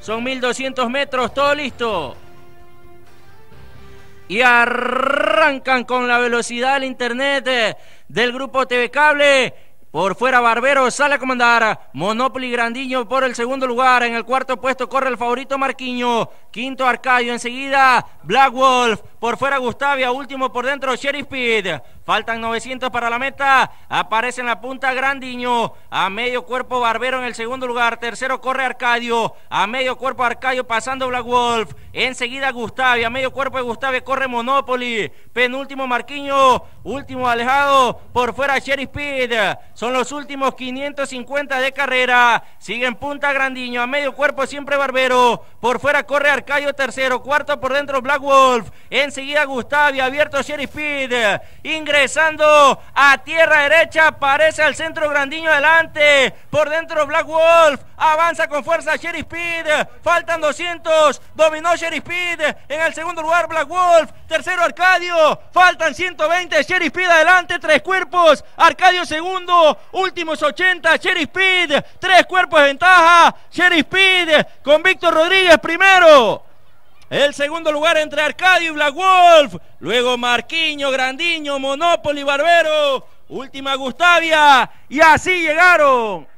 Son 1200 metros, todo listo. Y arrancan con la velocidad del internet eh, del grupo TV Cable. Por fuera Barbero sale a comandar. Monopoly Grandiño por el segundo lugar. En el cuarto puesto corre el favorito Marquiño. Quinto Arcadio. Enseguida Black Wolf. Por fuera Gustavia, último por dentro sherry Speed, Faltan 900 para la meta. Aparece en la punta Grandiño. A medio cuerpo Barbero en el segundo lugar. Tercero corre Arcadio. A medio cuerpo Arcadio pasando Black Wolf. Enseguida Gustavia. A medio cuerpo de Gustavia corre Monopoly. Penúltimo Marquiño. Último alejado. Por fuera Sherry Speed, Son los últimos 550 de carrera. Sigue punta Grandiño. A medio cuerpo siempre Barbero. Por fuera corre Arcadio tercero. Cuarto por dentro Black Wolf enseguida Gustavi, abierto Sherry Speed, ingresando a tierra derecha, aparece al centro Grandiño adelante, por dentro Black Wolf, avanza con fuerza sherry Speed, faltan 200, dominó sherry Speed en el segundo lugar Black Wolf, tercero Arcadio, faltan 120, Sherry Speed adelante, tres cuerpos, Arcadio segundo, últimos 80, Sherry Speed, tres cuerpos de ventaja, sherry Speed con Víctor Rodríguez primero. El segundo lugar entre Arcadio y Black Wolf. Luego Marquiño, Grandiño, Monopoly, Barbero. Última Gustavia. Y así llegaron